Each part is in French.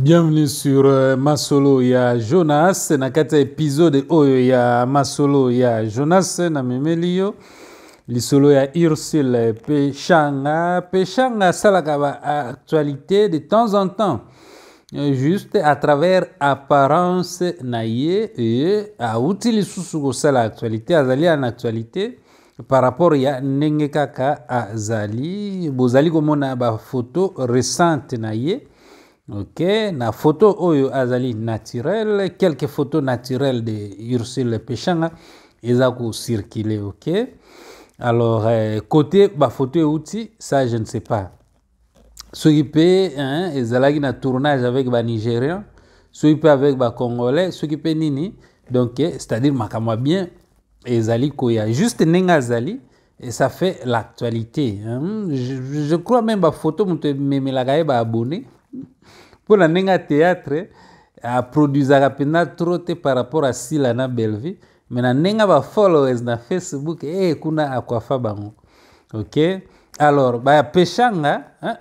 Bienvenue sur euh, Masolo ya Jonas na kati épisode episode oyo oh, ya Masolo ya Jonas na memeli yo lisolo ya Ursule Peshanga Peshanga asalaka ba actualité de temps en temps euh, juste à travers apparence na ye e auti lisusu kosala actualité azali en actualité par rapport ya ndenge kaka azali bozali ba photo récente na ye ok na photo oyo azali naturel quelques photos naturelles de ursule ils ont circulé, ok alors eh, côté côté et outil, ça je ne sais pas peut, ils hein, ezalaki na tournage avec ce qui peut avec nini donc eh, c'est à dire sais pas bien ezali koya juste nenga azali et eh, ça fait l'actualité hein. je, crois même que la photo est abonné. mpona ndenge ya théâtre aproduisaka mpena tro te par rapport asila na bellevie me na ndenge bafollowers na facebook e kuna akwafa bango ok alors bapeshanga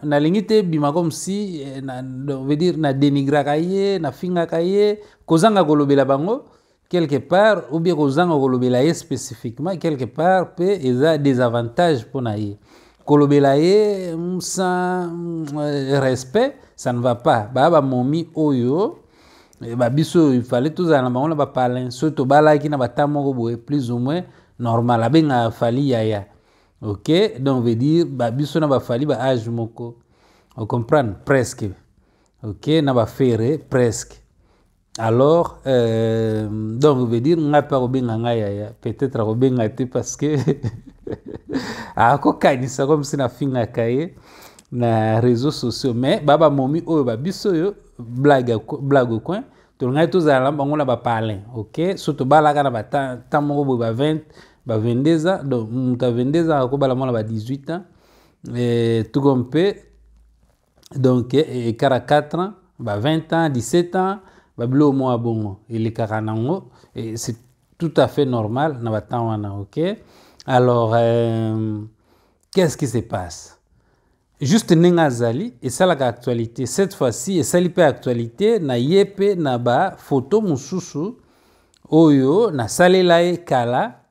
nalingi te ebima comme si eh, dire nadenigraka ye nafingaka ye kozanga kolobela bango quelque part ou bien kozanga kolobela ye spécifiquement quelque part mpe eza désavantage mpo na ye kolobelaye mm, sans mm, euh, respect ça ne va pas baba momi oyo eh, babiso il fallait tous en bango na bapalin so balaki na bata moko boye plus ou moins normal ah, ben, fallu fali yaya ok donc veut dire babiso na fali ba age moko comprend, presque ok na fere presque alors euh, donc veut dire ngai mpe akobenga ngai yaya peut-être akobenga te parce que akokangisa comme si nafingaka ye na réseau sociaux me babamomi oyo babiso oyo blague ocoin tolingaki tozala bango na baparlin ok so tobalaka na batan moko boye ba 20 ba 22 ans donc moto ya 22 ans akobala mwana ba 18 ans tuko mpe donc ekara e, 4 ans ba 20 ans 17 ans babilo mwa bongo elekaka nango c'est tout à fait normal na batan wana ok Alors, euh, qu'est-ce qui se passe Juste Nengazali, et ça la actualité, cette fois-ci, et ça actualité, na yepe, na ba, photo mususu, oyo, na salelae kala,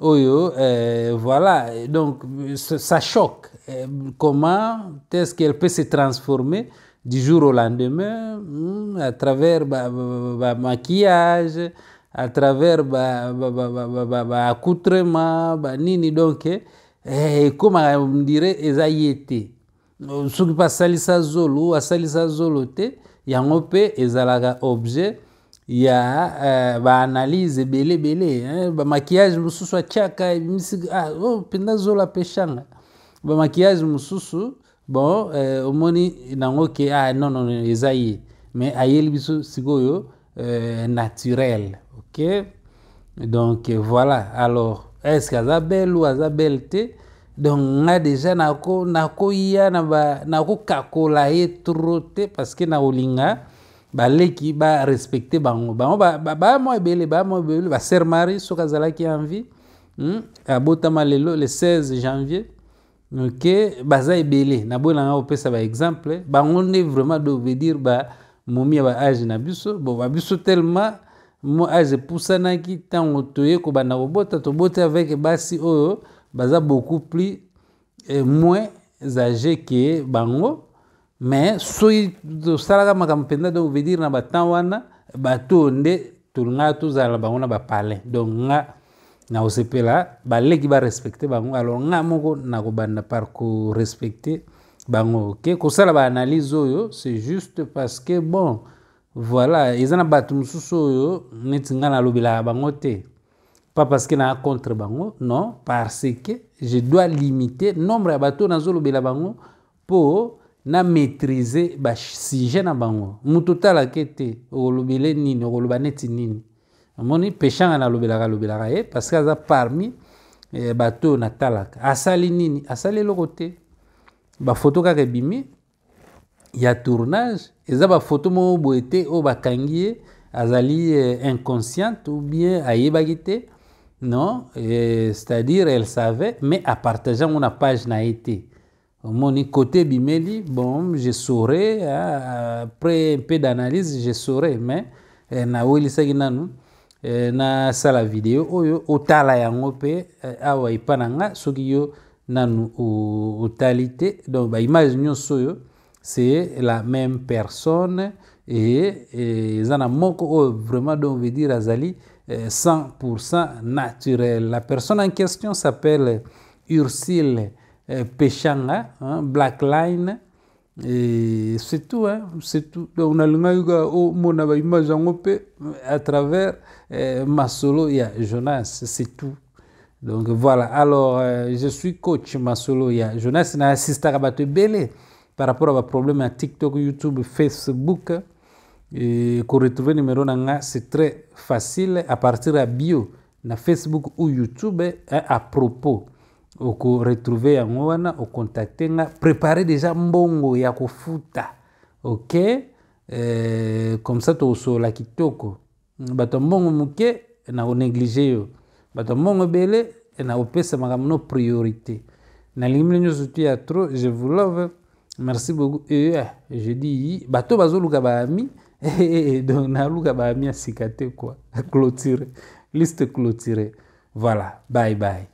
oyo, euh, voilà, donc ça choque. Euh, comment est-ce qu'elle peut se transformer du jour au lendemain hmm, à travers bah, bah, bah, bah maquillage, à travers baaccoutrement ba, ba, ba, banini donc ekomaka eh, ndire eza ye te soki mpe asalisa zolo asalisa zolo te yango mpe ezalaka objet ya uh, eh, baanalyse ebele ebele eh, bamakiyage mosusu atiaka ebimisi ah, oh, mpenza zolo apeshanga bamakiyage mosusu bon eh, omoni nango ke ah, non, non, eza ye mais ayeli biso sikoyo eh, naturel Ok Donc voilà. Alors, est-ce qu'Azabel ou Azabel T donc on a déjà nako na kakola parce que na olinga baleki ba respecter bango bango ba Marie, va mari est en vie. hmm malelo le 16 janvier ok baza ebele ba exemple exemple. bango ne vraiment de obédire bamomi ba age na biso tellement mo epusanaki eh, ntango toye kobanda kobota toboti avec basi oyo baza beaucoup plus eh, moins age ke bango me soki tosalaka makambo mpenza donc veut venir na batemp wana bato nde tolingaa tozala na bango na bapalin donc nga na kosepela baleki barespecte bango alors nga moko na kobanda par korespecte bango ok kosala baanalyse oyo c'est juste parce que bon voilà eza na bato mosusu oyo neti ngai nalobelaka bango te pas parce que naa contre bango non parce que je dois limiter nombre ya bato oyo nazolobela bango mpo na maîtrise basujet na bango moto otalake te okolobele nini okoloba neti nini omoni peshanga nalobelaka alobelaka ye parce que aza parmi eh, bato oyo natalaka asali nini asali eloko te bafoto kaka ebimi ya tournage eza bafoto moko boye te oyo bakangi ye azali eh, inconsciente ou bien ayebaki te non eh, c'est-à-dire elle savait mais apartage ngo na page na été. Mon omoni côté ebimeli bon je saurai ah, après un peu d'analyse je saurai mais na eh, nawelisaki nanu eh, nasala video oyo otala yango mpe eh, awa epa na nga soki yo nanu otali te donc baimage nyonso oyo c'est la même personne et, ils en moko oh, vraiment donc veut dire azali 100% euh, naturel. La personne en question s'appelle Ursile euh, Péchana, hein, Black Line. Et c'est tout, hein, c'est tout. Donc, on a le oh, euh, à travers euh, Masolo et Jonas, c'est tout. Donc voilà, alors je suis coach Masolo et Jonas, je un assistant à Belé par rapport à vos problèmes à TikTok, YouTube, Facebook, Pour retrouver numéro numéro, c'est très facile à partir à bio na facebook ou youtube hein, à propos retrouver un wana vous contacter. Hein, préparer déjà un mbongo ya kofuta ok euh, comme ça la kitoko vous mbongo un na konéglige yo bato mbongo ebele na kopesa makambo no priorité nalingi mbino nyonso tu je vous love merci beaucoup eh, je dis bateau bazo baami eh, eh, eh, donc naluka baami ya sika quoi clôture liste clôturée voilà bye bye